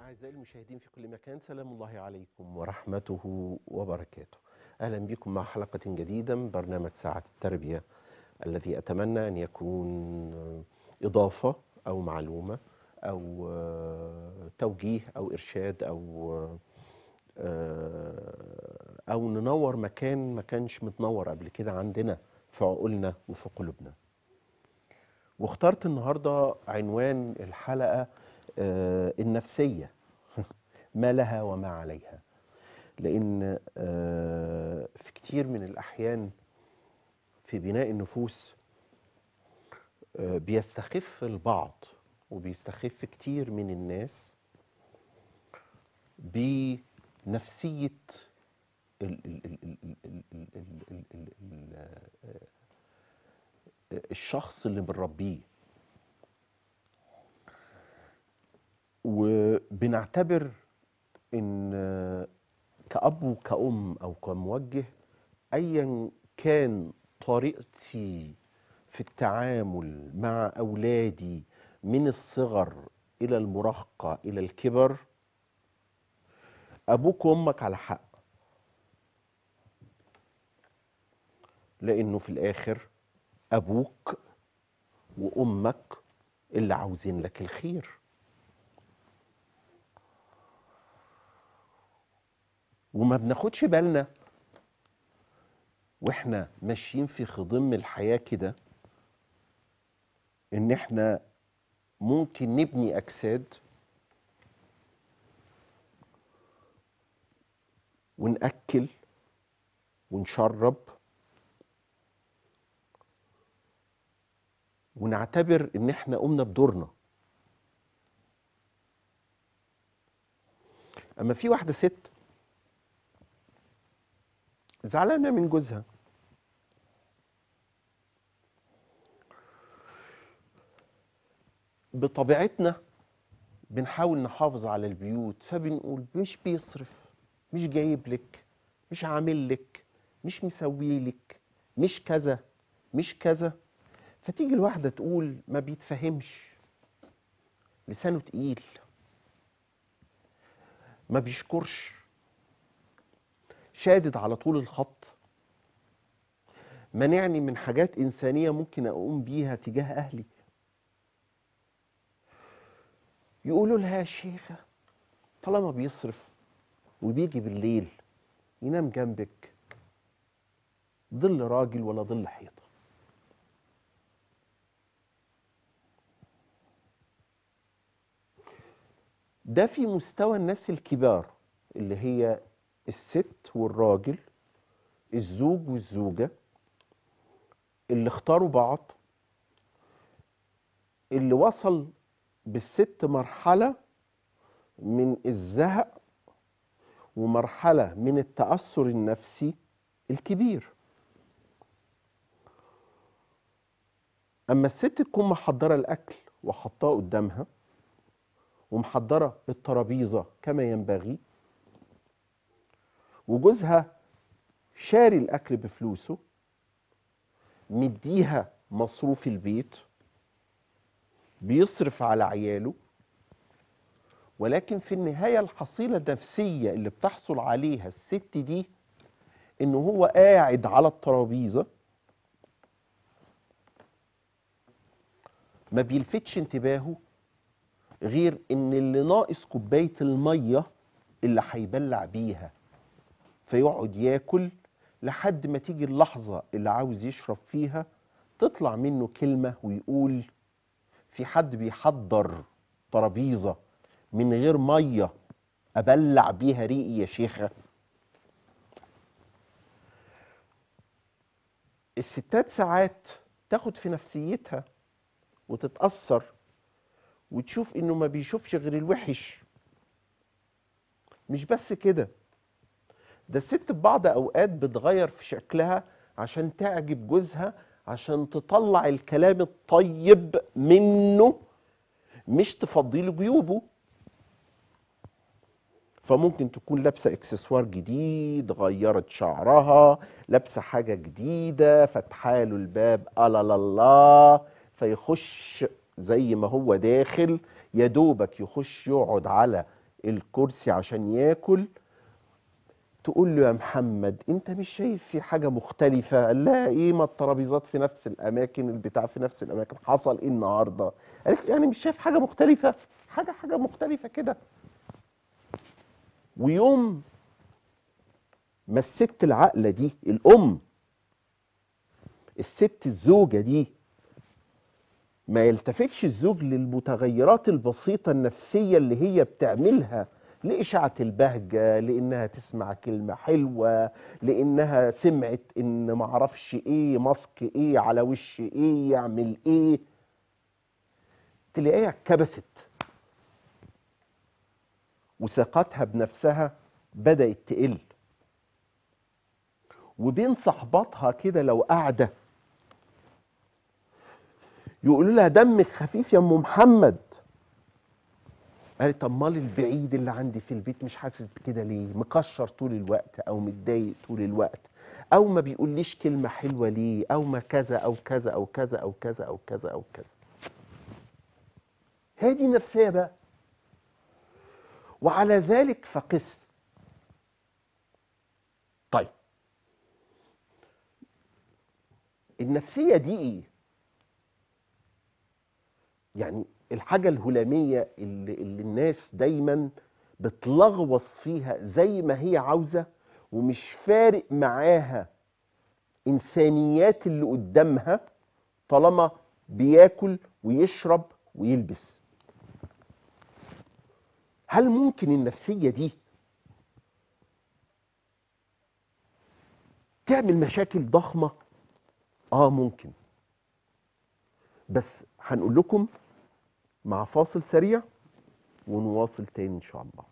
أعزائي المشاهدين في كل مكان سلام الله عليكم ورحمته وبركاته أهلا بكم مع حلقة جديدة من برنامج ساعة التربية الذي أتمنى أن يكون إضافة أو معلومة أو توجيه أو إرشاد أو أو ننور مكان ما كانش متنور قبل كده عندنا في عقولنا وفي قلوبنا واخترت النهاردة عنوان الحلقة النفسية ما لها وما عليها لأن في كتير من الأحيان في بناء النفوس بيستخف البعض وبيستخف كتير من الناس بنفسية الشخص اللي بنربيه وبنعتبر ان كاب وكأم او كموجه ايا كان طريقتي في التعامل مع اولادي من الصغر الى المراهقه الى الكبر ابوك وامك على حق لانه في الاخر ابوك وامك اللي عاوزين لك الخير وما بناخدش بالنا واحنا ماشيين في خضم الحياه كده ان احنا ممكن نبني اجساد ونأكل ونشرب ونعتبر ان احنا قمنا بدورنا اما في واحده ست زعلانه من جوزها بطبيعتنا بنحاول نحافظ على البيوت فبنقول مش بيصرف مش جايب لك مش عامل لك مش مسوي لك مش كذا مش كذا فتيجي الواحدة تقول ما بيتفهمش لسانه تقيل ما بيشكرش شادد على طول الخط منعني من حاجات إنسانية ممكن أقوم بيها تجاه أهلي يقولوا لها يا شيخة طالما بيصرف وبيجي بالليل ينام جنبك ظل راجل ولا ظل حيطة ده في مستوى الناس الكبار اللي هي الست والراجل الزوج والزوجة اللي اختاروا بعض اللي وصل بالست مرحلة من الزهق ومرحلة من التأثر النفسي الكبير أما الست تكون محضرة الأكل وحطاه قدامها ومحضرة الترابيزة كما ينبغي وجوزها شاري الأكل بفلوسه مديها مصروف البيت بيصرف على عياله ولكن في النهاية الحصيلة النفسية اللي بتحصل عليها الست دي إن هو قاعد على الترابيزة ما بيلفتش انتباهه غير إن اللي ناقص كوباية المية اللي هيبلع بيها فيقعد ياكل لحد ما تيجي اللحظة اللي عاوز يشرب فيها تطلع منه كلمة ويقول في حد بيحضر ترابيزة من غير مية أبلع بيها ريقي يا شيخة الستات ساعات تاخد في نفسيتها وتتأثر وتشوف إنه ما بيشوفش غير الوحش مش بس كده ده الست بعض اوقات بتغير في شكلها عشان تعجب جوزها عشان تطلع الكلام الطيب منه مش تفضي له جيوبه فممكن تكون لابسه اكسسوار جديد غيرت شعرها لابسه حاجه جديده فتحاله الباب الا آه الله فيخش زي ما هو داخل يا دوبك يخش يقعد على الكرسي عشان ياكل تقول له يا محمد انت مش شايف في حاجه مختلفه قال لها ايه ما الترابيزات في نفس الاماكن البتاع في نفس الاماكن حصل ايه النهارده قالت يعني مش شايف حاجه مختلفه حاجه حاجه مختلفه كده ويوم ما الست العاقله دي الام الست الزوجه دي ما يلتفتش الزوج للمتغيرات البسيطه النفسيه اللي هي بتعملها لإشاعة البهجة لأنها تسمع كلمة حلوة لأنها سمعت إن معرفش إيه ماسك إيه على وش إيه يعمل إيه تلاقيها كبست وثقتها بنفسها بدأت تقل وبين صحباتها كده لو قاعده يقولوا لها دمك خفيف يا ام محمد قالت طب مال البعيد اللي عندي في البيت مش حاسس بكده ليه مكشر طول الوقت او متضايق طول الوقت او ما بيقوليش كلمه حلوه ليه او ما كذا او كذا او كذا او كذا او كذا او كذا هذه النفسيه بقى وعلى ذلك فقس طيب النفسيه دي ايه يعني الحاجة الهلامية اللي, اللي الناس دايما بتلغوص فيها زي ما هي عاوزة ومش فارق معاها إنسانيات اللي قدامها طالما بياكل ويشرب ويلبس هل ممكن النفسية دي تعمل مشاكل ضخمة؟ آه ممكن بس هنقول لكم مع فاصل سريع ونواصل تاني ان شاء الله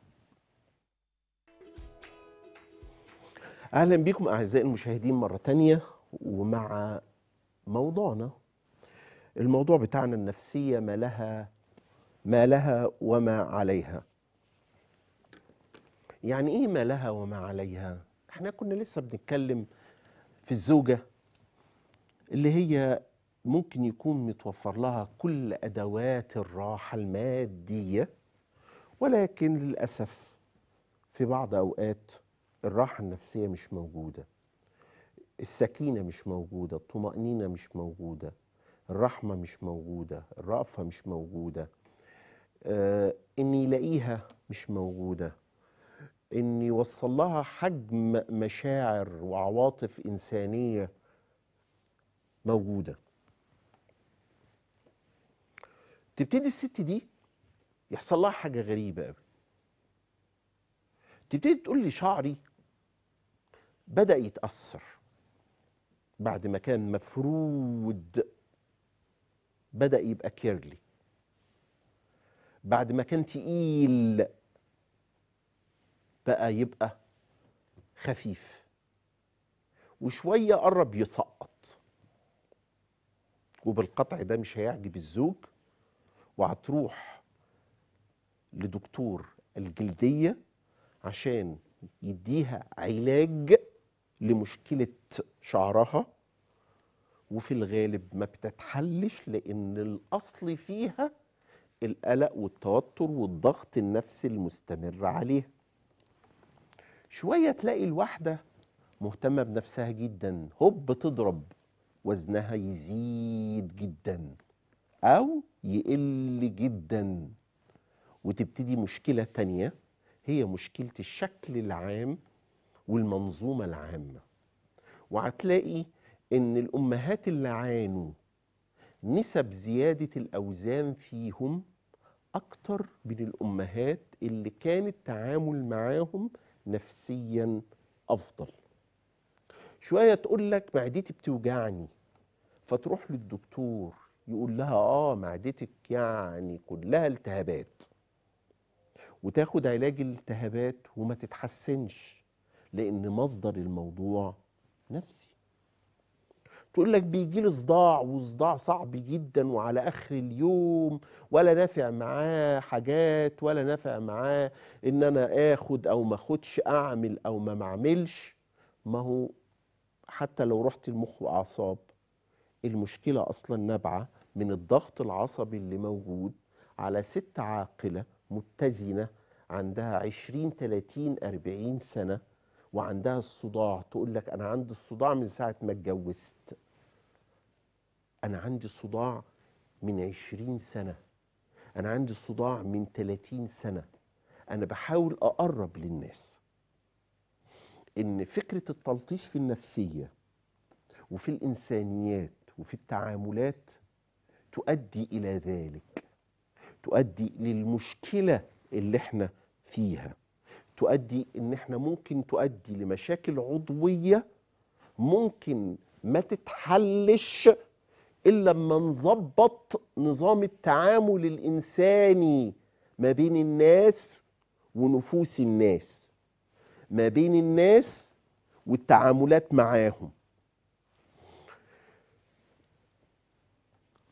اهلا بكم اعزائي المشاهدين مره تانيه ومع موضوعنا الموضوع بتاعنا النفسيه ما لها ما لها وما عليها يعني ايه ما لها وما عليها احنا كنا لسه بنتكلم في الزوجه اللي هي ممكن يكون متوفر لها كل أدوات الراحة المادية ولكن للأسف في بعض أوقات الراحة النفسية مش موجودة السكينة مش موجودة الطمأنينة مش موجودة الرحمة مش موجودة الرأفة مش موجودة آه إني يلاقيها مش موجودة إني يوصل لها حجم مشاعر وعواطف إنسانية موجوده تبتدي الست دي يحصل لها حاجه غريبه قوي تبتدي تقول لي شعري بدا يتاثر بعد ما كان مفرود بدا يبقى كيرلي بعد ما كان تقيل بقى يبقى خفيف وشويه قرب يسقط وبالقطع ده مش هيعجب الزوج وهتروح لدكتور الجلدية عشان يديها علاج لمشكلة شعرها وفي الغالب ما بتتحلش لأن الأصل فيها القلق والتوتر والضغط النفسي المستمر عليها شوية تلاقي الواحدة مهتمة بنفسها جدا هوب تضرب وزنها يزيد جداً أو يقل جدا وتبتدي مشكلة تانية هي مشكلة الشكل العام والمنظومة العامة وهتلاقي إن الأمهات اللي عانوا نسب زيادة الأوزان فيهم أكتر من الأمهات اللي كان التعامل معاهم نفسيا أفضل شوية تقول لك معدتي بتوجعني فتروح للدكتور يقول لها آه معدتك يعني كلها التهابات وتاخد علاج الالتهابات وما تتحسنش لأن مصدر الموضوع نفسي تقول لك بيجي لي صداع وصداع صعب جدا وعلى اخر اليوم ولا نافع معاه حاجات ولا نافع معاه ان انا اخد او ما اخدش اعمل او ما معملش ما هو حتى لو رحت المخ واعصاب المشكله اصلا نابعه من الضغط العصبي اللي موجود على ست عاقلة متزنة عندها 20 30 40 سنة وعندها الصداع تقول لك أنا عندي الصداع من ساعة ما اتجوزت أنا عندي الصداع من 20 سنة أنا عندي الصداع من 30 سنة أنا بحاول أقرب للناس إن فكرة التلطيش في النفسية وفي الإنسانيات وفي التعاملات تؤدي إلى ذلك تؤدي للمشكلة اللي احنا فيها تؤدي ان احنا ممكن تؤدي لمشاكل عضوية ممكن ما تتحلش إلا لما نظبط نظام التعامل الإنساني ما بين الناس ونفوس الناس ما بين الناس والتعاملات معاهم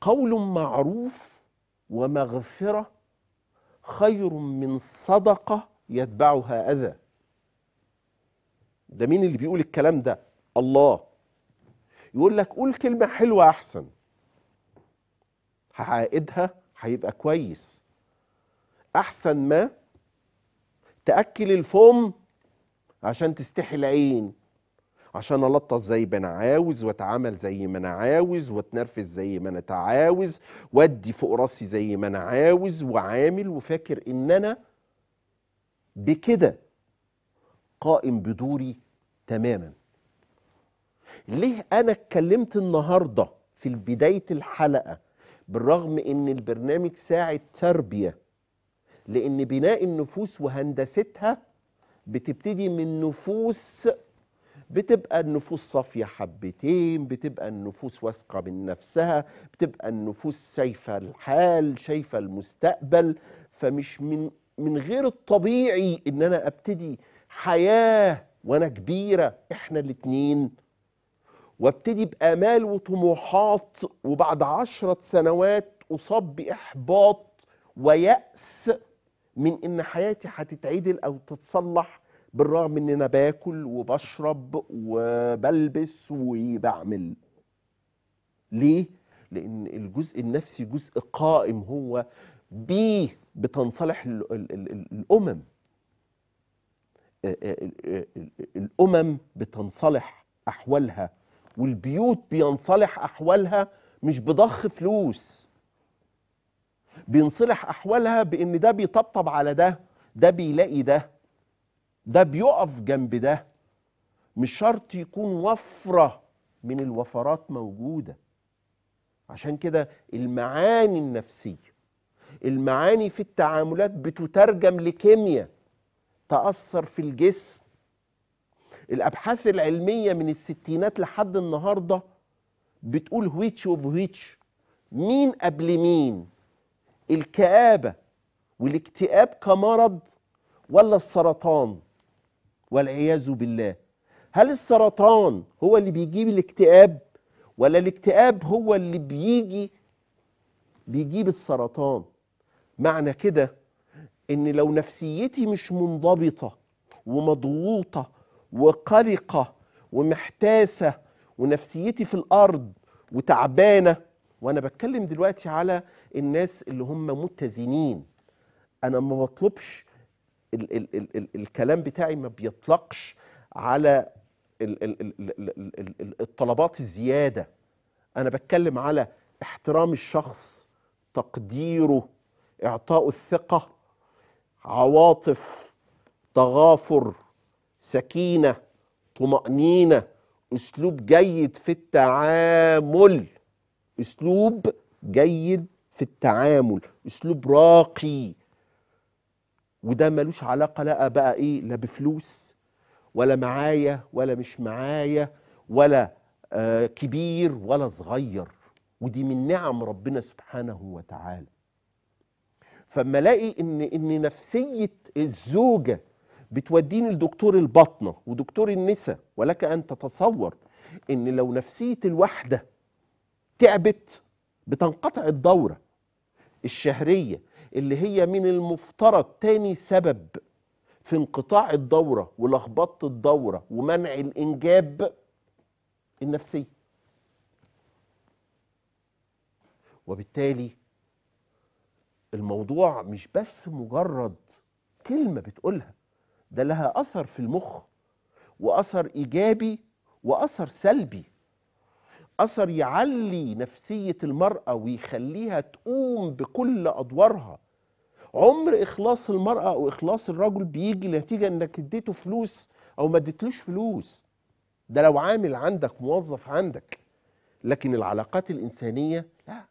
قول معروف ومغفرة خير من صدقة يتبعها أذى ده مين اللي بيقول الكلام ده الله يقول لك قول كلمة حلوة أحسن هعائدها هيبقى كويس أحسن ما تأكل الفم عشان تستحي العين عشان ألطف زي ما أنا عاوز وأتعامل زي ما أنا عاوز وأتنرفز زي ما أنا عاوز وأدي فوق راسي زي ما أنا عاوز وعامل وفاكر إن أنا بكده قائم بدوري تماما ليه أنا اتكلمت النهاردة في بداية الحلقة بالرغم إن البرنامج ساعة تربية لأن بناء النفوس وهندستها بتبتدي من نفوس بتبقى النفوس صافية حبتين بتبقى النفوس واثقة من نفسها بتبقى النفوس شايفة الحال شايفة المستقبل فمش من من غير الطبيعي ان انا ابتدي حياة وانا كبيرة احنا الاتنين وابتدي بامال وطموحات وبعد عشرة سنوات اصاب باحباط ويأس من ان حياتي هتتعدل او تتصلح بالرغم ان انا باكل وبشرب وبلبس وبعمل ليه لان الجزء النفسي جزء قائم هو بيه بتنصلح الامم آه، آه، آه، الامم بتنصلح احوالها والبيوت بينصلح احوالها مش بضخ فلوس بينصلح احوالها بان ده بيطبطب على ده ده بيلاقي ده ده بيقف جنب ده مش شرط يكون وفرة من الوفرات موجودة عشان كده المعاني النفسية المعاني في التعاملات بتترجم لكيمياء تأثر في الجسم الأبحاث العلمية من الستينات لحد النهاردة بتقول هويتش اوف هويتش مين قبل مين الكآبة والاكتئاب كمرض ولا السرطان والعياذ بالله هل السرطان هو اللي بيجيب الاكتئاب ولا الاكتئاب هو اللي بيجي بيجيب السرطان معنى كده ان لو نفسيتي مش منضبطة ومضغوطة وقلقة ومحتاسة ونفسيتي في الارض وتعبانة وانا بتكلم دلوقتي على الناس اللي هم متزنين انا ما بطلبش ال ال ال ال الكلام بتاعي ما بيطلقش على ال ال ال ال ال الطلبات الزياده انا بتكلم على احترام الشخص تقديره اعطاء الثقه عواطف تغافر سكينه طمانينه اسلوب جيد في التعامل اسلوب جيد في التعامل اسلوب راقي وده ملوش علاقه لا بقى ايه لا بفلوس ولا معايا ولا مش معايا ولا آه كبير ولا صغير ودي من نعم ربنا سبحانه وتعالى فاما الاقي ان ان نفسيه الزوجه بتوديني لدكتور البطنه ودكتور النساء ولك ان تتصور ان لو نفسيه الوحده تعبت بتنقطع الدوره الشهريه اللي هي من المفترض تاني سبب في انقطاع الدورة ولخبطة الدورة ومنع الإنجاب النفسية وبالتالي الموضوع مش بس مجرد كلمة بتقولها ده لها أثر في المخ وأثر إيجابي وأثر سلبي أثر يعلي نفسية المرأة ويخليها تقوم بكل أدوارها عمر اخلاص المراه او اخلاص الرجل بيجي نتيجه انك اديته فلوس او ما اديتلوش فلوس ده لو عامل عندك موظف عندك لكن العلاقات الانسانيه لا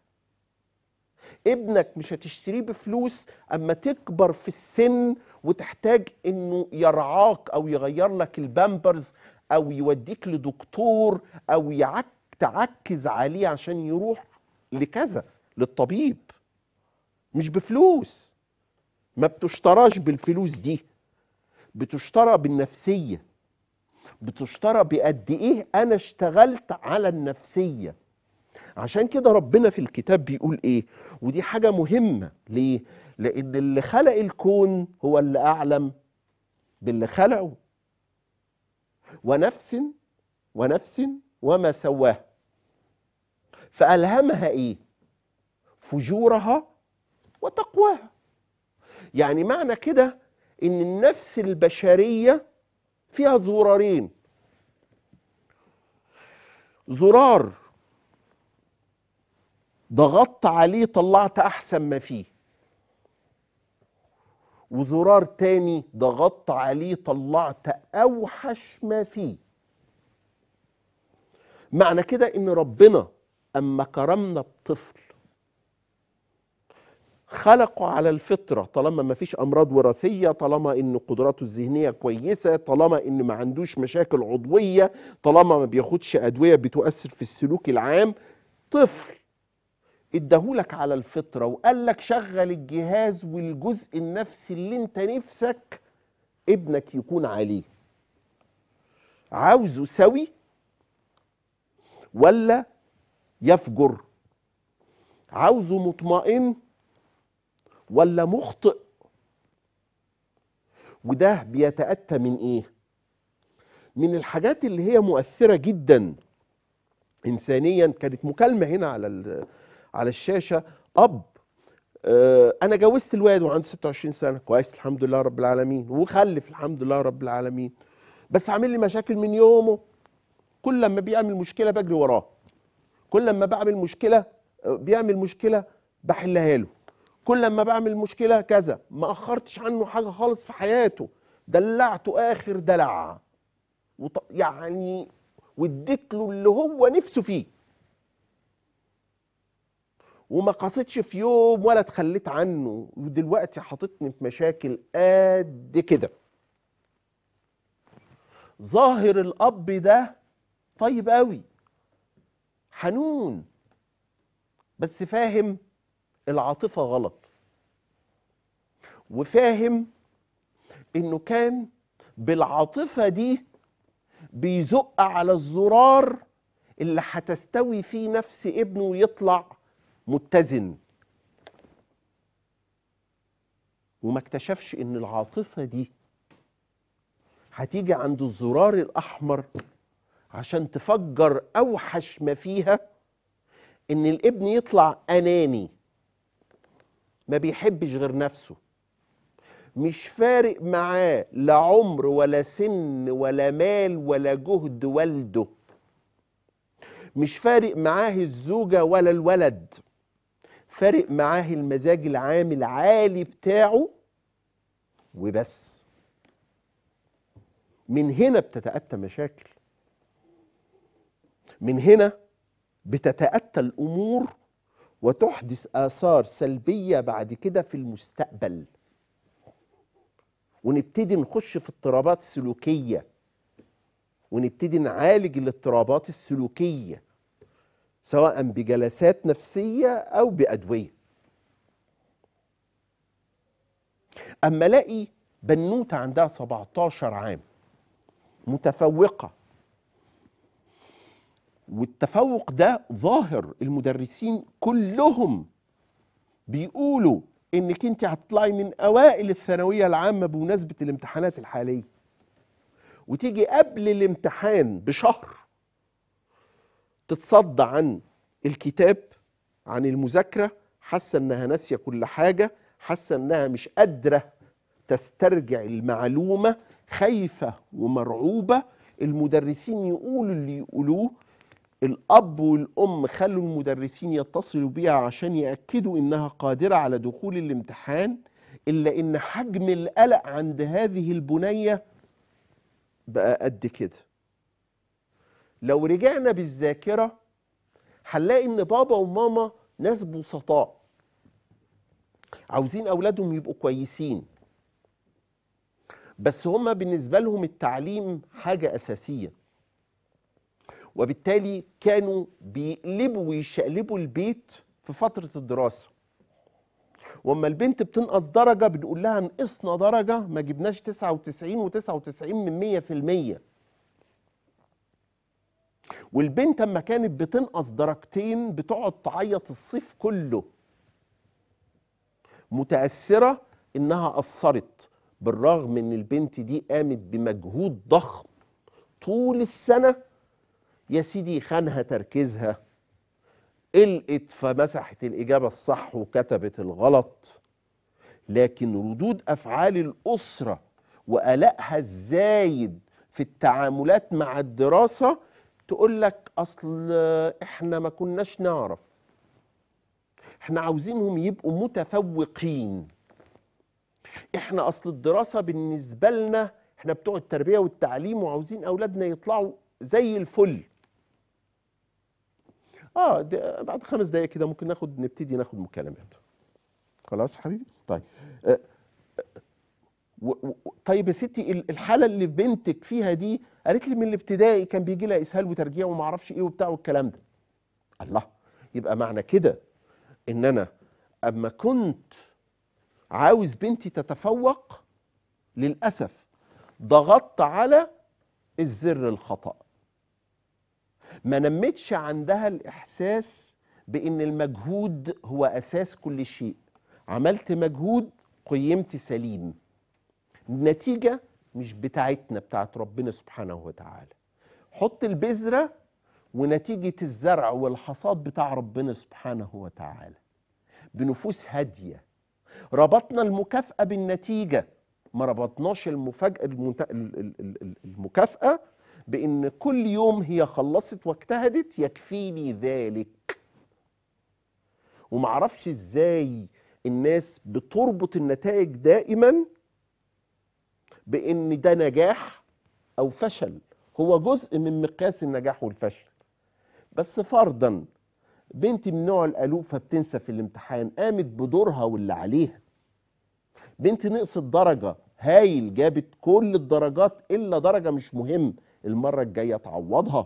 ابنك مش هتشتريه بفلوس اما تكبر في السن وتحتاج انه يرعاك او يغير لك البامبرز او يوديك لدكتور او يعك تعكز عليه عشان يروح لكذا للطبيب مش بفلوس ما بتشتراش بالفلوس دي بتشترى بالنفسية بتشترى بقد ايه انا اشتغلت على النفسية عشان كده ربنا في الكتاب بيقول ايه ودي حاجة مهمة ليه لان اللي خلق الكون هو اللي اعلم باللي خلقه ونفس ونفس وما سواه فألهمها ايه فجورها وتقواها يعني معنى كده ان النفس البشرية فيها زرارين زرار ضغطت عليه طلعت احسن ما فيه وزرار تاني ضغطت عليه طلعت اوحش ما فيه معنى كده ان ربنا اما كرمنا بطفل خلقه على الفطرة طالما ما فيش أمراض وراثية طالما إن قدراته الذهنية كويسة طالما إن ما عندوش مشاكل عضوية طالما ما بياخدش أدوية بتؤثر في السلوك العام طفل اداهولك على الفطرة وقال لك شغل الجهاز والجزء النفسي اللي انت نفسك ابنك يكون عليه عاوزه سوي ولا يفجر عاوزه مطمئن ولا مخطئ وده بيتأتى من ايه من الحاجات اللي هي مؤثرة جدا انسانيا كانت مكالمة هنا على على الشاشة اب آه، انا جوزت الواد وعنده 26 سنة كويس الحمد لله رب العالمين وخلف الحمد لله رب العالمين بس عامل لي مشاكل من يومه كل لما بيعمل مشكلة بجري وراه كل لما بعمل مشكلة آه، بيعمل مشكلة بحلها له كل ما بعمل مشكله كذا ما اخرتش عنه حاجه خالص في حياته دلعته اخر دلع وط... يعني واديت له اللي هو نفسه فيه وما قصيتش في يوم ولا تخليت عنه ودلوقتي حاططني في مشاكل قد كده ظاهر الاب ده طيب قوي حنون بس فاهم العاطفه غلط وفاهم انه كان بالعاطفه دي بيزق على الزرار اللي هتستوي فيه نفس ابنه ويطلع متزن وما اكتشفش ان العاطفه دي هتيجي عند الزرار الاحمر عشان تفجر اوحش ما فيها ان الابن يطلع اناني ما بيحبش غير نفسه مش فارق معاه لا عمر ولا سن ولا مال ولا جهد والده مش فارق معاه الزوجة ولا الولد فارق معاه المزاج العام العالي بتاعه وبس من هنا بتتأتى مشاكل من هنا بتتأتى الأمور وتحدث آثار سلبية بعد كده في المستقبل ونبتدي نخش في اضطرابات سلوكية ونبتدي نعالج الاضطرابات السلوكية سواء بجلسات نفسية أو بأدوية أما ألاقي بنوتة عندها 17 عام متفوقة والتفوق ده ظاهر المدرسين كلهم بيقولوا انك انت هتطلعي من اوائل الثانويه العامه بمناسبه الامتحانات الحاليه وتيجي قبل الامتحان بشهر تتصدى عن الكتاب عن المذاكره حاسه انها ناسيه كل حاجه حاسه انها مش قادره تسترجع المعلومه خايفه ومرعوبه المدرسين يقولوا اللي يقولوه الأب والأم خلوا المدرسين يتصلوا بيها عشان يأكدوا إنها قادرة على دخول الامتحان إلا إن حجم القلق عند هذه البنية بقى قد كده لو رجعنا بالذاكرة هنلاقي إن بابا وماما ناس بسطاء عاوزين أولادهم يبقوا كويسين بس هما بالنسبة لهم التعليم حاجة أساسية وبالتالي كانوا بيقلبوا ويشقلبوا البيت في فترة الدراسة واما البنت بتنقص درجة بنقول لها نقصنا درجة ما جبناش 99 و99 من 100% والبنت اما كانت بتنقص درجتين بتقعد تعيط الصيف كله متأثرة انها أثرت بالرغم ان البنت دي قامت بمجهود ضخم طول السنة يا سيدي خانها تركيزها قلقت فمسحت الإجابة الصح وكتبت الغلط لكن ردود أفعال الأسرة وقلقها الزايد في التعاملات مع الدراسة تقول لك أصل إحنا ما كناش نعرف إحنا عاوزينهم يبقوا متفوقين إحنا أصل الدراسة بالنسبة لنا إحنا بتوع التربية والتعليم وعاوزين أولادنا يطلعوا زي الفل اه بعد خمس دقائق كده ممكن ناخد نبتدي ناخد مكالمات خلاص حبيبي طيب آه، آه، و و طيب يا ستي الحاله اللي بنتك فيها دي قالت لي من الابتدائي كان بيجي لها اسهال وترجيع وما اعرفش ايه وبتاع والكلام ده الله يبقى معنى كده ان انا اما كنت عاوز بنتي تتفوق للاسف ضغطت على الزر الخطأ ما نمتش عندها الإحساس بأن المجهود هو أساس كل شيء عملت مجهود قيمت سليم النتيجة مش بتاعتنا بتاعت ربنا سبحانه وتعالى حط البذرة ونتيجة الزرع والحصاد بتاع ربنا سبحانه وتعالى بنفوس هادية ربطنا المكافأة بالنتيجة ما ربطناش المفاجأة المكافأة بان كل يوم هي خلصت واجتهدت يكفيني ذلك ومعرفش ازاي الناس بتربط النتائج دائما بان ده نجاح او فشل هو جزء من مقياس النجاح والفشل بس فرضا بنت من نوع الالوفه بتنسى في الامتحان قامت بدورها واللي عليها بنت نقصت درجه هايل جابت كل الدرجات الا درجه مش مهم المرة الجاية تعوضها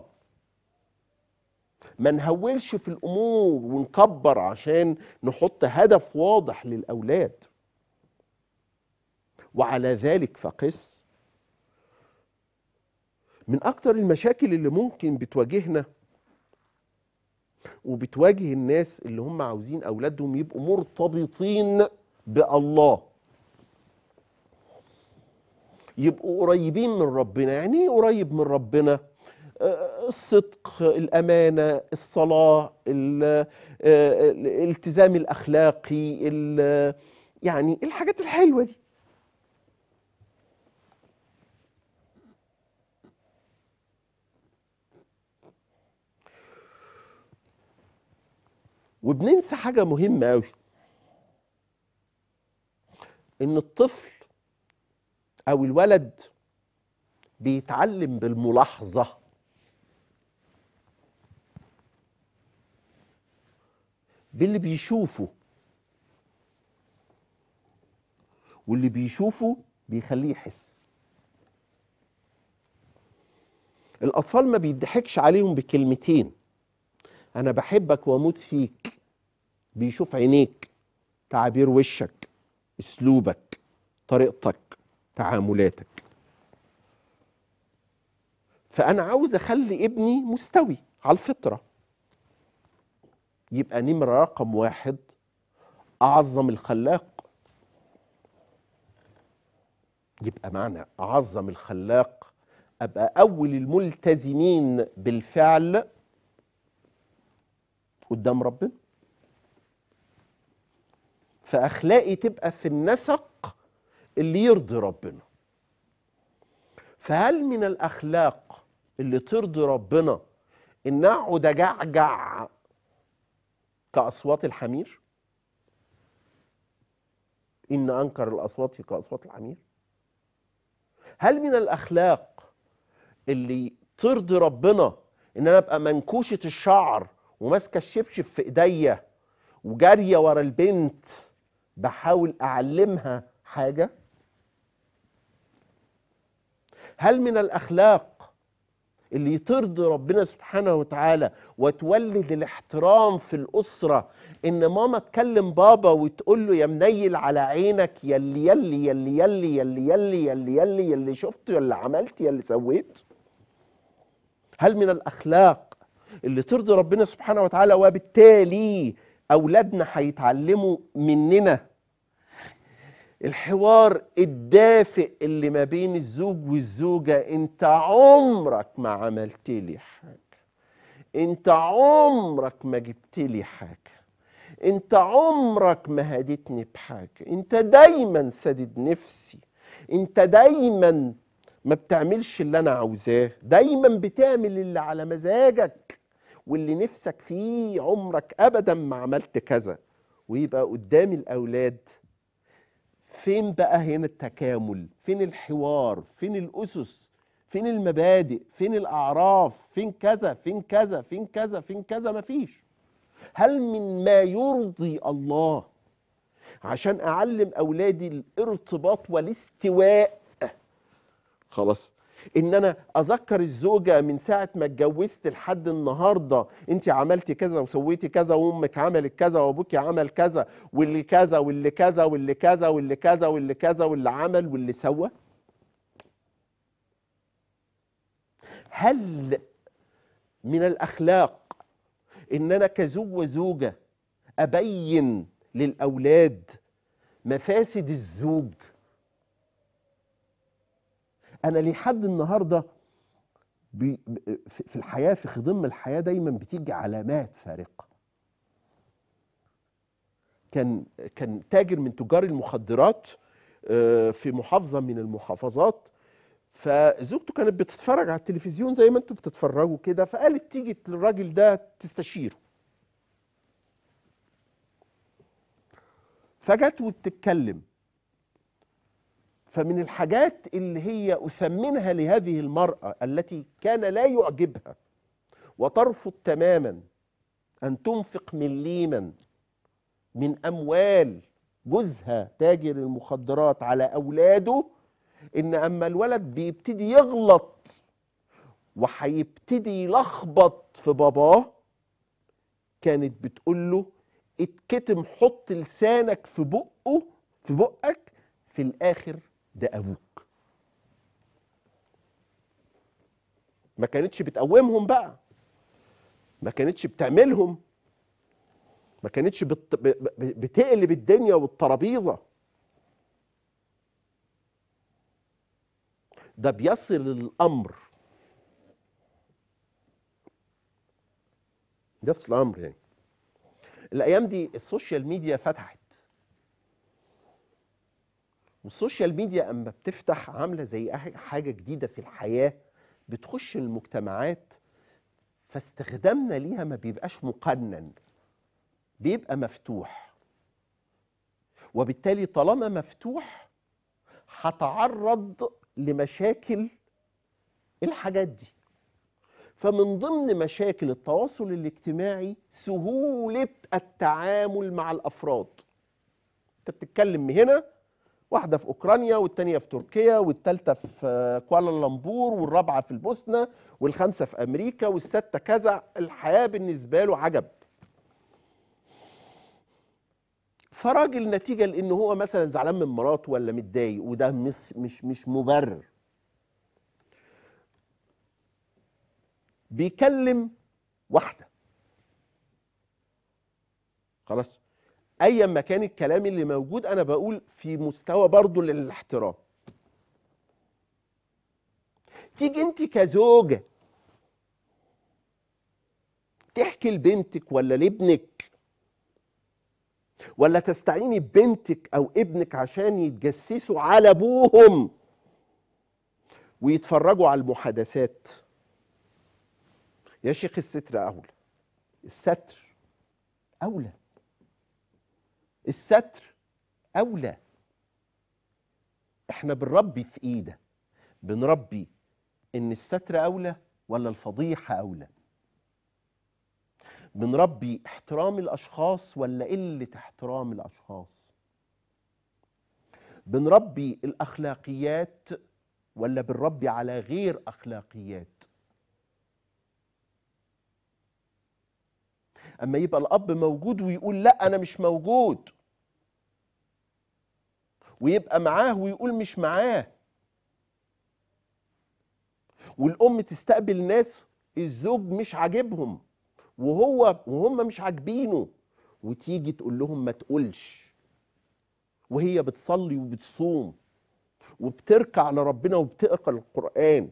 ما نهولش في الأمور ونكبر عشان نحط هدف واضح للأولاد وعلى ذلك فقس من أكتر المشاكل اللي ممكن بتواجهنا وبتواجه الناس اللي هم عاوزين أولادهم يبقوا مرتبطين بالله يبقوا قريبين من ربنا يعني ايه قريب من ربنا آه، الصدق الامانه الصلاه آه، الالتزام الاخلاقي يعني الحاجات الحلوه دي وبننسى حاجه مهمه قوي ان الطفل أو الولد بيتعلم بالملاحظة باللي بيشوفه واللي بيشوفه بيخليه يحس الأطفال ما بيضحكش عليهم بكلمتين أنا بحبك وأموت فيك بيشوف عينيك تعابير وشك أسلوبك طريقتك تعاملاتك فأنا عاوز أخلي ابني مستوي على الفطرة يبقى نمرة رقم واحد أعظم الخلاق يبقى معنى أعظم الخلاق أبقى أول الملتزمين بالفعل قدام ربنا فأخلاقي تبقى في النسق اللي يرضي ربنا فهل من الأخلاق اللي ترضي ربنا إن أقعد أجعجع كأصوات الحمير؟ إن أنكر الأصوات كأصوات الحمير؟ هل من الأخلاق اللي ترضي ربنا إن أنا أبقى منكوشة الشعر وماسكة الشفشف في إيديا وجارية ورا البنت بحاول أعلمها حاجة؟ هل من الأخلاق اللي ترضي ربنا سبحانه وتعالى وتولد الاحترام في الأسرة إن ماما تكلم بابا وتقول له يا منيل على عينك يلي يلي يلي يلي يلي يلي يلي يلي يلي شفت يلي عملت يلي سويت هل من الأخلاق اللي ترضي ربنا سبحانه وتعالى وبالتالي أولادنا هيتعلموا مننا الحوار الدافئ اللي ما بين الزوج والزوجة انت عمرك ما عملت لي حاجة انت عمرك ما جبت لي حاجة انت عمرك ما هديتني بحاجة انت دايما سدد نفسي انت دايما ما بتعملش اللي انا عاوزاه دايما بتعمل اللي على مزاجك واللي نفسك فيه عمرك ابدا ما عملت كذا ويبقى قدام الاولاد فين بقى هنا التكامل فين الحوار فين الأسس فين المبادئ فين الأعراف فين كذا فين كذا فين كذا فين كذا مفيش هل من ما يرضي الله عشان أعلم أولادي الارتباط والاستواء خلاص ان انا اذكر الزوجه من ساعه ما اتجوزت لحد النهارده انت عملتي كذا وسويتي كذا وامك عملت كذا وابوكي عمل كذا واللي كذا واللي كذا واللي كذا واللي كذا واللي كذا واللي عمل واللي سوى هل من الاخلاق ان انا كزوج وزوجه ابين للاولاد مفاسد الزوج انا لحد النهارده في الحياه في خضم الحياه دايما بتيجي علامات فارقه كان كان تاجر من تجار المخدرات آه، في محافظه من المحافظات فزوجته كانت بتتفرج على التلفزيون زي ما انتم بتتفرجوا كده فقالت تيجي للراجل ده تستشيره فجت وبتتكلم فمن الحاجات اللي هي أثمنها لهذه المرأة التي كان لا يعجبها وترفض تماما أن تنفق مليما من أموال جوزها تاجر المخدرات على أولاده إن أما الولد بيبتدي يغلط وهيبتدي يلخبط في باباه كانت بتقول له اتكتم حط لسانك في بقه في بقك في الآخر ده ابوك ما كانتش بتقومهم بقى ما كانتش بتعملهم ما كانتش بت... بتقلب الدنيا والترابيزه ده بيصل الامر يصل الامر يعني الايام دي السوشيال ميديا فتحت والسوشيال ميديا اما بتفتح عامله زي حاجه جديده في الحياه بتخش المجتمعات فاستخدامنا ليها ما بيبقاش مقنن بيبقى مفتوح وبالتالي طالما مفتوح هتعرض لمشاكل الحاجات دي فمن ضمن مشاكل التواصل الاجتماعي سهولة التعامل مع الأفراد أنت بتتكلم هنا واحدة في أوكرانيا والتانية في تركيا والتالتة في آه، كوالالمبور والرابعة في البوسنة والخامسة في أمريكا والستة كذا الحياة بالنسبة له عجب فراجل نتيجة لأن هو مثلا زعلان من مراته ولا متضايق وده مش مش مش مبرر بيكلم واحدة خلاص ايا ما كان الكلام اللي موجود انا بقول في مستوى برضه للاحترام تيجي انت كزوجه تحكي لبنتك ولا لابنك ولا تستعيني ببنتك او ابنك عشان يتجسسوا على ابوهم ويتفرجوا على المحادثات يا شيخ الستر اولى الستر اولى الستر أولى احنا بنربي في ايده بنربي ان الستر اولى ولا الفضيحه اولى بنربي احترام الاشخاص ولا قله احترام الاشخاص بنربي الاخلاقيات ولا بنربي على غير اخلاقيات أما يبقى الأب موجود ويقول لا أنا مش موجود ويبقى معاه ويقول مش معاه والأم تستقبل ناس الزوج مش عاجبهم وهو وهم مش عاجبينه وتيجي تقول لهم ما تقولش وهي بتصلي وبتصوم وبتركع لربنا وبتقرا القرآن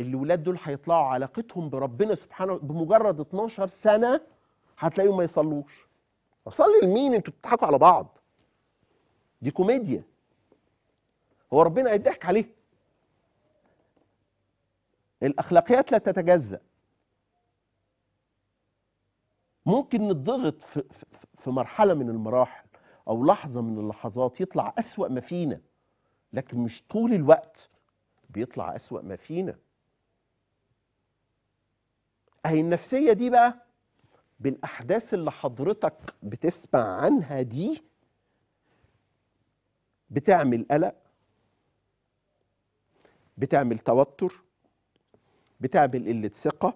الولاد دول هيطلعوا علاقتهم بربنا سبحانه بمجرد 12 سنه هتلاقيهم ما يصلوش اصلي لمين انتوا بتضحكوا على بعض دي كوميديا هو ربنا هيضحك عليه الاخلاقيات لا تتجزا ممكن نضغط في, في مرحله من المراحل او لحظه من اللحظات يطلع اسوا ما فينا لكن مش طول الوقت بيطلع اسوا ما فينا اهي النفسيه دي بقى بالاحداث اللي حضرتك بتسمع عنها دي بتعمل قلق بتعمل توتر بتعمل قله ثقه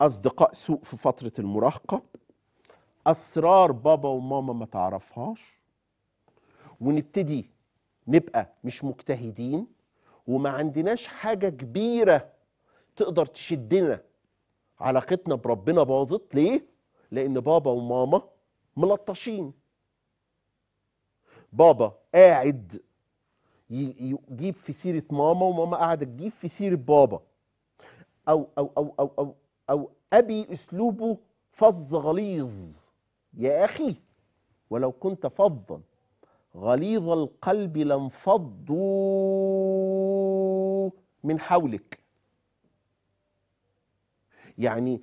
اصدقاء سوء في فتره المراهقه اسرار بابا وماما ما تعرفهاش ونبتدي نبقى مش مجتهدين وما عندناش حاجه كبيره تقدر تشدنا علاقتنا بربنا باظت ليه لان بابا وماما ملطشين بابا قاعد يجيب في سيره ماما وماما قاعده تجيب في سيره بابا او او او او او او ابي اسلوبه فظ غليظ يا اخي ولو كنت فظا غليظ القلب لانفضوا من حولك يعني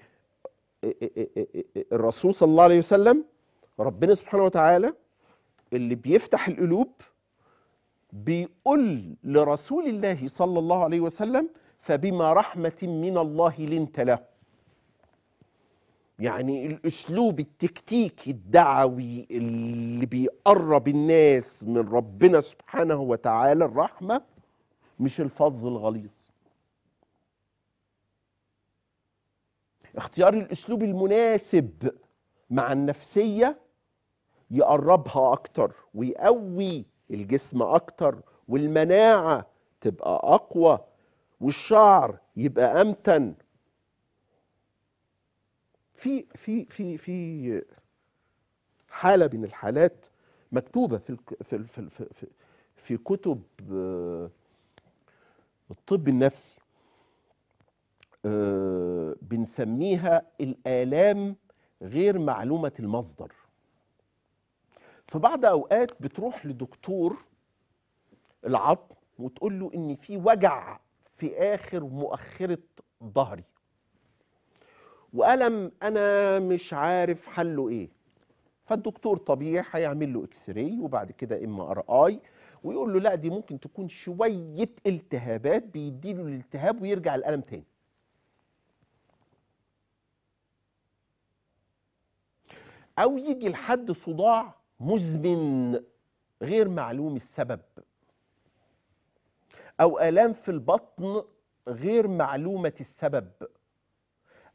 الرسول صلى الله عليه وسلم ربنا سبحانه وتعالى اللي بيفتح القلوب بيقول لرسول الله صلى الله عليه وسلم فبما رحمة من الله لنت له يعني الأسلوب التكتيكي الدعوي اللي بيقرب الناس من ربنا سبحانه وتعالى الرحمة مش الفظ الغليظ اختيار الاسلوب المناسب مع النفسيه يقربها اكتر ويقوي الجسم اكتر والمناعه تبقى اقوى والشعر يبقى امتن في في في في حاله من الحالات مكتوبه في في في في, كتب آه، الطب النفسي آه، بنسميها الآلام غير معلومة المصدر في بعض أوقات بتروح لدكتور العظم وتقول له إن في وجع في آخر مؤخرة ظهري وألم أنا مش عارف حله إيه فالدكتور طبيعي هيعمل له اكس راي وبعد كده ام ار اي ويقول له لا دي ممكن تكون شويه التهابات بيديله الالتهاب ويرجع الالم تاني أو يجي لحد صداع مزمن غير معلوم السبب أو آلام في البطن غير معلومة السبب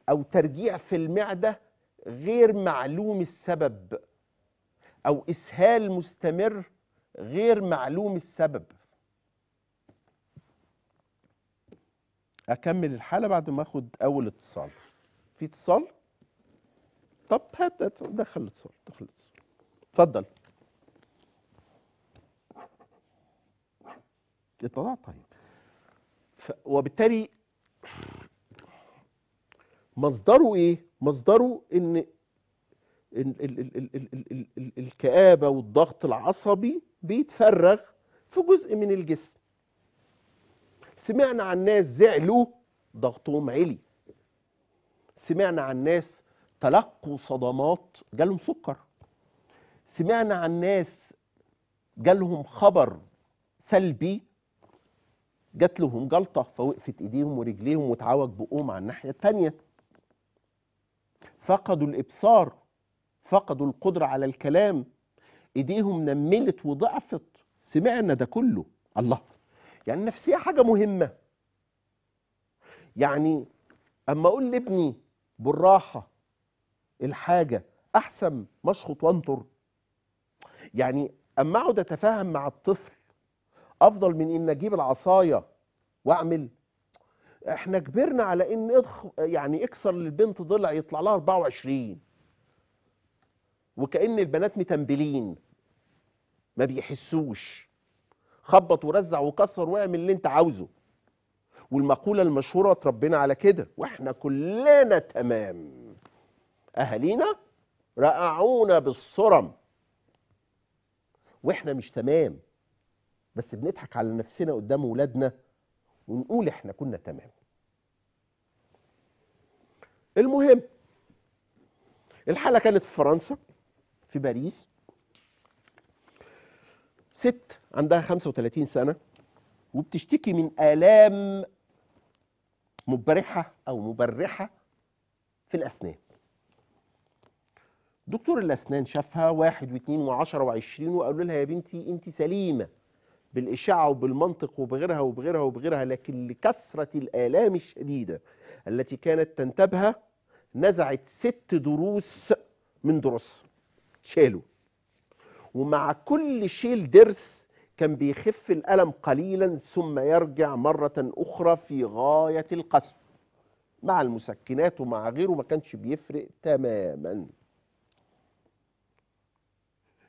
أو ترجيع في المعدة غير معلوم السبب أو إسهال مستمر غير معلوم السبب أكمل الحالة بعد ما أخد أول اتصال في اتصال طب هات دخل الصورة دخل الصورة اتفضل اطلاع طيب ف... وبالتالي مصدره ايه مصدره ان ال... ال... ال... ال... ال... ال... ال... الكآبة والضغط العصبي بيتفرغ في جزء من الجسم سمعنا عن ناس زعلوا ضغطهم علي سمعنا عن ناس تلقوا صدمات جالهم سكر سمعنا عن ناس جالهم خبر سلبي جات لهم جلطة فوقفت ايديهم ورجليهم واتعوج بقهم على الناحية التانية فقدوا الإبصار فقدوا القدرة على الكلام ايديهم نملت وضعفت سمعنا ده كله الله يعني النفسية حاجة مهمة يعني أما أقول لابني بالراحة الحاجة أحسن ما أشخط وأنطر يعني أما أقعد أتفاهم مع الطفل أفضل من إن أجيب العصاية وأعمل إحنا كبرنا على إن إضخ يعني إكسر للبنت ضلع يطلع لها 24 وكأن البنات متنبلين ما بيحسوش خبط ورزع وكسر واعمل اللي أنت عاوزه والمقولة المشهورة اتربينا على كده وإحنا كلنا تمام أهالينا رقعونا بالصرم واحنا مش تمام بس بنضحك على نفسنا قدام ولادنا ونقول احنا كنا تمام المهم الحالة كانت في فرنسا في باريس ست عندها 35 سنة وبتشتكي من آلام مبرحة أو مبرحة في الأسنان دكتور الاسنان شافها واحد واثنين وعشرة وعشرين وقالوا لها يا بنتي انت سليمه بالاشعه وبالمنطق وبغيرها وبغيرها وبغيرها لكن لكثره الالام الشديده التي كانت تنتابها نزعت ست دروس من دروسها شالوا ومع كل شيل درس كان بيخف الالم قليلا ثم يرجع مره اخرى في غايه القسوه مع المسكنات ومع غيره ما كانش بيفرق تماما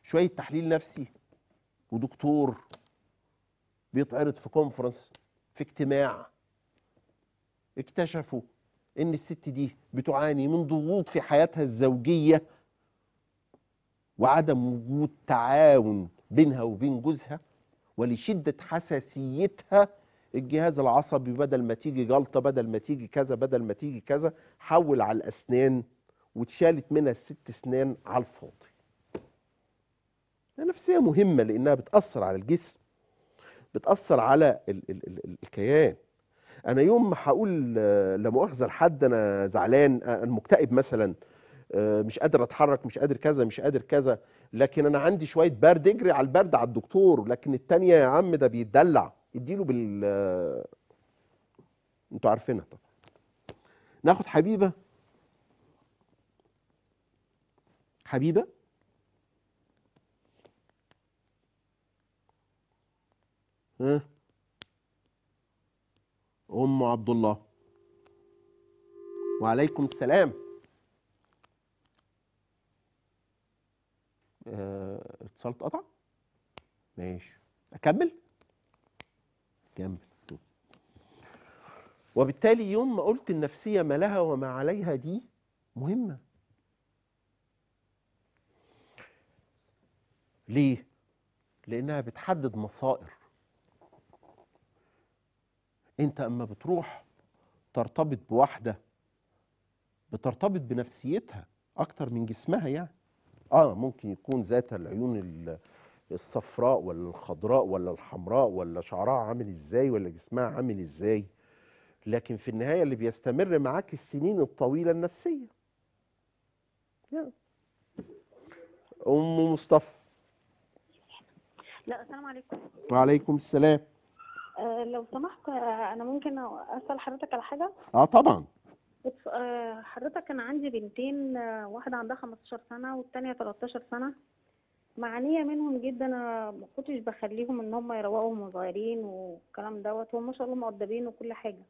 شويه تحليل نفسي ودكتور بيتعرض في كونفرنس في اجتماع اكتشفوا ان الست دي بتعاني من ضغوط في حياتها الزوجيه وعدم وجود تعاون بينها وبين جوزها ولشده حساسيتها الجهاز العصبي بدل ما تيجي جلطه بدل ما تيجي كذا بدل ما تيجي كذا حول على الاسنان واتشالت منها الست اسنان على الفاضي النفسية مهمة لأنها بتأثر على الجسم بتأثر على ال ال ال الكيان أنا يوم ما هقول آه، لا مؤاخذة لحد أنا زعلان آه، أنا مكتئب مثلا آه، مش قادر أتحرك مش قادر كذا مش قادر كذا لكن أنا عندي شوية برد اجري على البرد على الدكتور لكن التانية يا عم ده بيتدلع اديله بال انتوا عارفينها طبعا ناخد حبيبة حبيبة ها إيه؟ أم عبد الله وعليكم السلام اه اتصال اتقطع ماشي اكمل كمل وبالتالي يوم ما قلت النفسيه ما لها وما عليها دي مهمه ليه لانها بتحدد مصائر انت اما بتروح ترتبط بواحده بترتبط بنفسيتها اكتر من جسمها يعني اه ممكن يكون ذات العيون الصفراء ولا الخضراء ولا الحمراء ولا شعرها عامل ازاي ولا جسمها عامل ازاي لكن في النهايه اللي بيستمر معاك السنين الطويله النفسيه يعني. ام مصطفى لا السلام عليكم وعليكم السلام آه، لو سمحت آه، انا ممكن اسال حضرتك على حاجه اه طبعا آه، حضرتك انا عندي بنتين واحده عندها 15 سنه والتانيه 13 سنه معنيه منهم جدا انا ما كنتش بخليهم ان هم يروقوا وهم صغيرين والكلام دوت وما شاء الله مؤدبين وكل حاجه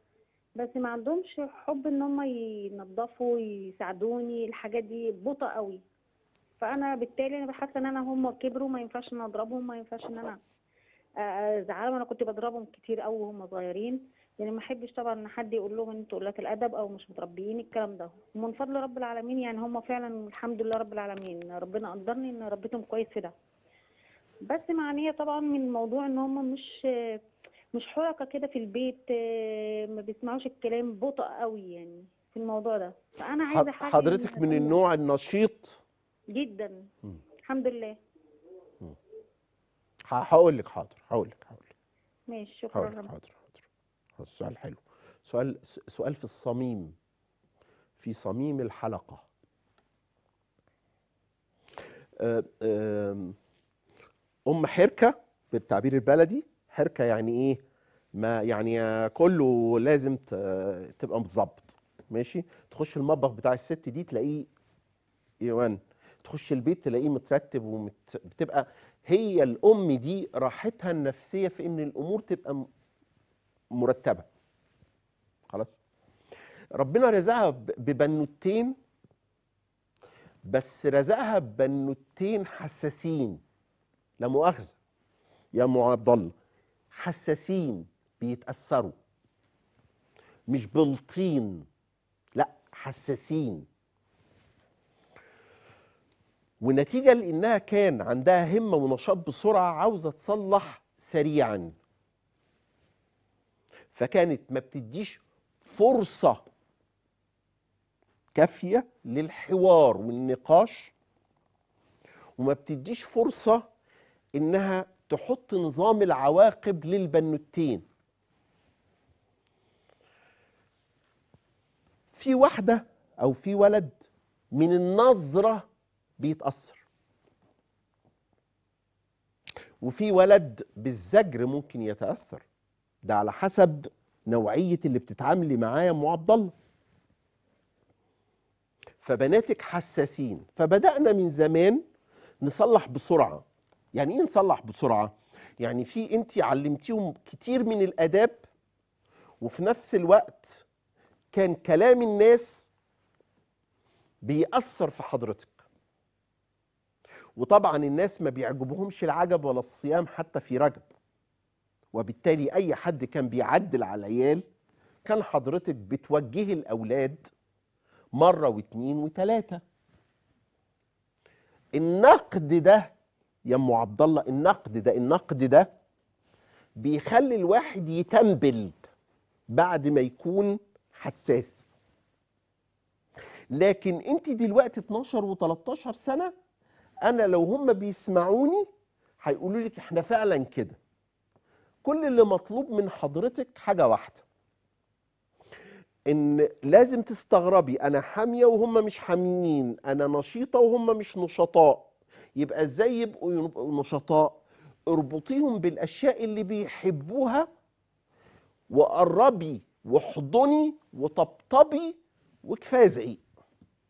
بس ما عندهمش حب ان هم ينظفوا يساعدوني الحاجات دي بطء قوي فانا بالتالي انا بحس ان انا هم كبروا ما ينفعش ان اضربهم ما ينفعش ان انا زعلهم انا كنت بضربهم كتير قوي وهم صغيرين يعني ما احبش طبعا ان حد يقول لهم انتوا قلات الادب او مش متربيين الكلام ده ومن فضل رب العالمين يعني هم فعلا الحمد لله رب العالمين ربنا قدرني ان ربيتهم كويس في ده بس معنيه طبعا من موضوع ان هم مش مش حركه كده في البيت ما بيسمعوش الكلام بطء قوي يعني في الموضوع ده فانا عايزه حاجه حضرتك من النوع النشيط جدا الحمد لله هقول لك حاضر هقول لك هقول لك ماشي شكرا حاضر حاضر حاضر سؤال حلو سؤال سؤال في الصميم في صميم الحلقه آه، ام حركه بالتعبير البلدي حركه يعني ايه ما يعني كله لازم تبقى متظبط ماشي تخش المطبخ بتاع الست دي تلاقيه ايوان تخش البيت تلاقيه مترتب وبتبقى ومت... هي الام دي راحتها النفسيه في ان الامور تبقى مرتبه خلاص ربنا رزقها ببنوتين بس رزقها ببنوتين حساسين لا مؤاخذه يا ام عبد الله حساسين بيتاثروا مش بلطين لا حساسين ونتيجة لأنها كان عندها همة ونشاط بسرعة عاوزة تصلح سريعا فكانت ما بتديش فرصة كافية للحوار والنقاش وما بتديش فرصة إنها تحط نظام العواقب للبنوتين في واحدة أو في ولد من النظرة بيتأثر وفي ولد بالزجر ممكن يتأثر ده على حسب نوعية اللي بتتعاملي معاه يا أم عبد الله فبناتك حساسين فبدأنا من زمان نصلح بسرعة يعني إيه نصلح بسرعة؟ يعني في أنت علمتيهم كتير من الآداب وفي نفس الوقت كان كلام الناس بيأثر في حضرتك وطبعا الناس ما بيعجبهمش العجب ولا الصيام حتى في رجب وبالتالي أي حد كان بيعدل على العيال كان حضرتك بتوجه الأولاد مرة واتنين وتلاتة النقد ده يا أم عبد الله النقد ده النقد ده بيخلي الواحد يتنبل بعد ما يكون حساس لكن انت دلوقتي 12 و13 سنه انا لو هم بيسمعوني هيقولوا لك احنا فعلا كده كل اللي مطلوب من حضرتك حاجه واحده ان لازم تستغربي انا حاميه وهم مش حاميين انا نشيطه وهم مش نشطاء يبقى ازاي يبقوا نشطاء اربطيهم بالاشياء اللي بيحبوها وقربي واحضني وطبطبي وكفايه زعيق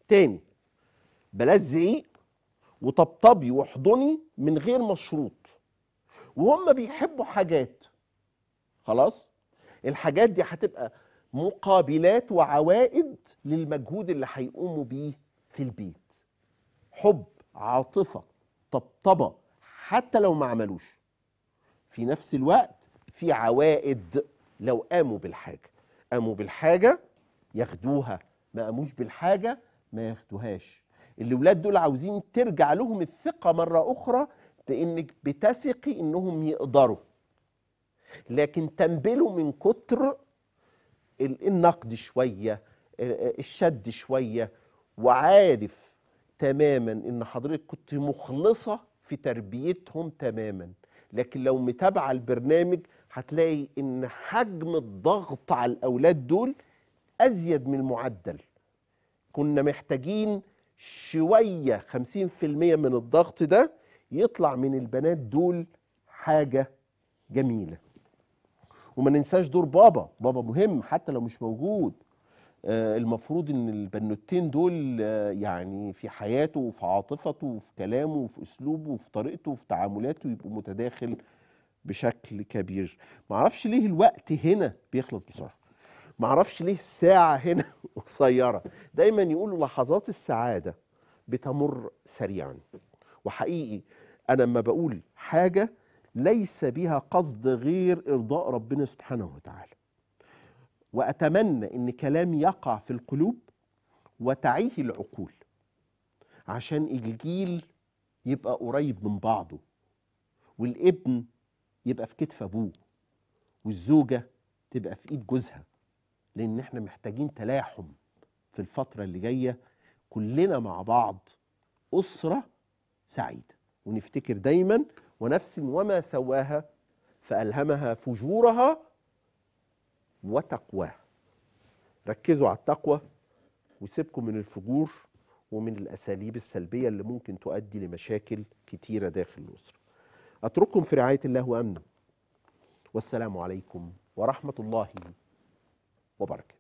تاني بلاش زعيق وطبطبي واحضني من غير مشروط وهم بيحبوا حاجات خلاص الحاجات دي هتبقى مقابلات وعوائد للمجهود اللي هيقوموا بيه في البيت حب عاطفة طبطبة حتى لو ما عملوش في نفس الوقت في عوائد لو قاموا بالحاجة قاموا بالحاجة ياخدوها ما قاموش بالحاجة ما ياخدوهاش الاولاد دول عاوزين ترجع لهم الثقه مره اخرى بانك بتثقي انهم يقدروا لكن تنبلوا من كتر النقد شويه الشد شويه وعارف تماما ان حضرتك كنت مخلصه في تربيتهم تماما لكن لو متابعه البرنامج هتلاقي ان حجم الضغط على الاولاد دول ازيد من المعدل كنا محتاجين شوية 50% من الضغط ده يطلع من البنات دول حاجة جميلة وما ننساش دور بابا بابا مهم حتى لو مش موجود آه، المفروض ان البنوتين دول آه، يعني في حياته وفي عاطفته وفي كلامه وفي اسلوبه وفي طريقته وفي تعاملاته يبقوا متداخل بشكل كبير معرفش ليه الوقت هنا بيخلص بسرعه معرفش ليه الساعة هنا قصيرة دايما يقولوا لحظات السعادة بتمر سريعا وحقيقي أنا لما بقول حاجة ليس بها قصد غير إرضاء ربنا سبحانه وتعالى وأتمنى أن كلامي يقع في القلوب وتعيه العقول عشان الجيل يبقى قريب من بعضه والابن يبقى في كتف أبوه والزوجة تبقى في إيد جوزها لان احنا محتاجين تلاحم في الفتره اللي جايه كلنا مع بعض اسره سعيده ونفتكر دايما ونفس وما سواها فالهمها فجورها وتقواها ركزوا على التقوى وسيبكم من الفجور ومن الاساليب السلبيه اللي ممكن تؤدي لمشاكل كتيره داخل الاسره اترككم في رعايه الله وامنه والسلام عليكم ورحمه الله وبركة